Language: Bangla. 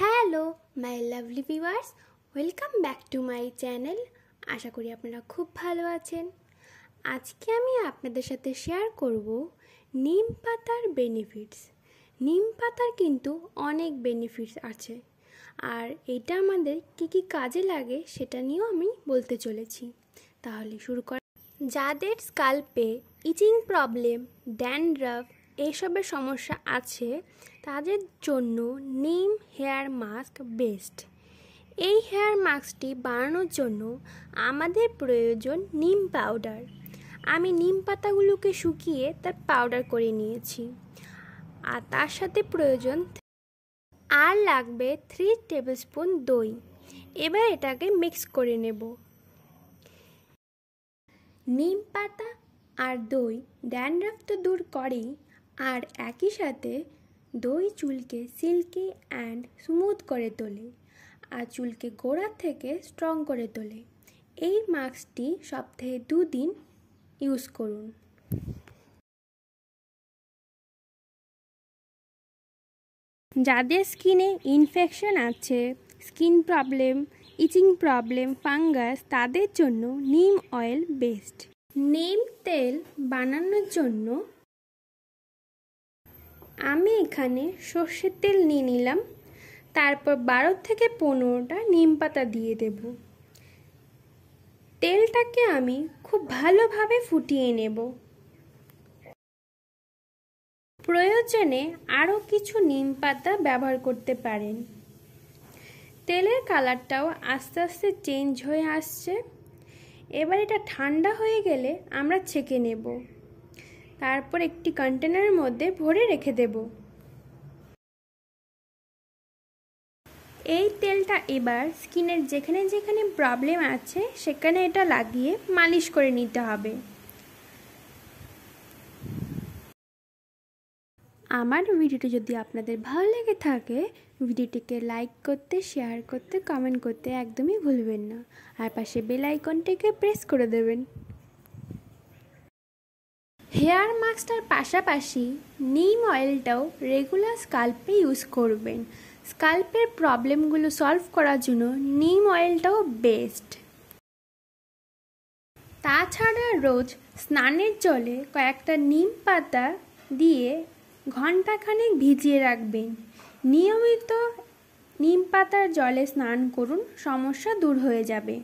hello my lovely viewers welcome back to my channel আশা করি আপনারা খুব ভালো আছেন আজকে আমি আপনাদের সাথে শেয়ার করব নিম পাতার বেনিফিটস নিম পাতার কিন্তু অনেক বেনিফিটস আছে আর এটা আমাদের কি কি কাজে লাগে সেটা নিয়েও আমি বলতে চলেছি তাহলে শুরু করা যাদের স্কাল্পে ইচিং প্রবলেম ড্যান্ড্রাফ এইসবের সমস্যা আছে তাদের জন্য নিম হেয়ার মাস্ক বেস্ট এই হেয়ার মাস্কটি বানানোর জন্য আমাদের প্রয়োজন নিম পাউডার আমি নিম পাতাগুলোকে শুকিয়ে তার পাউডার করে নিয়েছি আর তার সাথে প্রয়োজন আর লাগবে থ্রি টেবিল স্পুন দই এবার এটাকে মিক্স করে নেব নিম পাতা আর দই ড্যান্ড্রাফ তো দূর করেই আর একই সাথে দই চুলকে সিল্কি অ্যান্ড স্মুথ করে তোলে আর চুলকে গোড়ার থেকে স্ট্রং করে তোলে এই মাস্কটি সপ্তাহে দুদিন ইউজ করুন যাদের স্কিনে ইনফেকশন আছে skin problem itching problem fungus তাদের জন্য নিম অয়েল বেস্ট নিম তেল বানানোর জন্য আমি এখানে সর্ষের তেল নিয়ে নিলাম তারপর বারো থেকে পনেরোটা নিম পাতা দিয়ে দেব তেলটাকে আমি খুব ভালোভাবে ফুটিয়ে নেব প্রয়োজনে আরও কিছু নিম পাতা ব্যবহার করতে পারেন তেলের কালারটাও আস্তে আস্তে চেঞ্জ হয়ে আসছে এবার এটা ঠান্ডা হয়ে গেলে আমরা ছেঁকে নেব তারপর একটি কন্টেনারের মধ্যে ভরে রেখে দেব এই তেলটা এবার স্কিনের যেখানে যেখানে প্রবলেম আছে সেখানে এটা লাগিয়ে মালিশ করে নিতে হবে আমার ভিডিওটি যদি আপনাদের ভালো লেগে থাকে ভিডিওটিকে লাইক করতে শেয়ার করতে কমেন্ট করতে একদমই ভুলবেন না আর পাশে বেল আইকনটিকে প্রেস করে দেবেন হেয়ার মাস্কটার পাশাপাশি নিম অয়েলটাও রেগুলার স্কাল্পে ইউজ করবেন স্কাল্পের প্রবলেমগুলো সলভ করার জন্য নিম অয়েলটাও বেস্ট তাছাড়া রোজ স্নানের জলে কয়েকটা নিম পাতা দিয়ে ঘন্টাখানেক ভিজিয়ে রাখবেন নিয়মিত নিম পাতার জলে স্নান করুন সমস্যা দূর হয়ে যাবে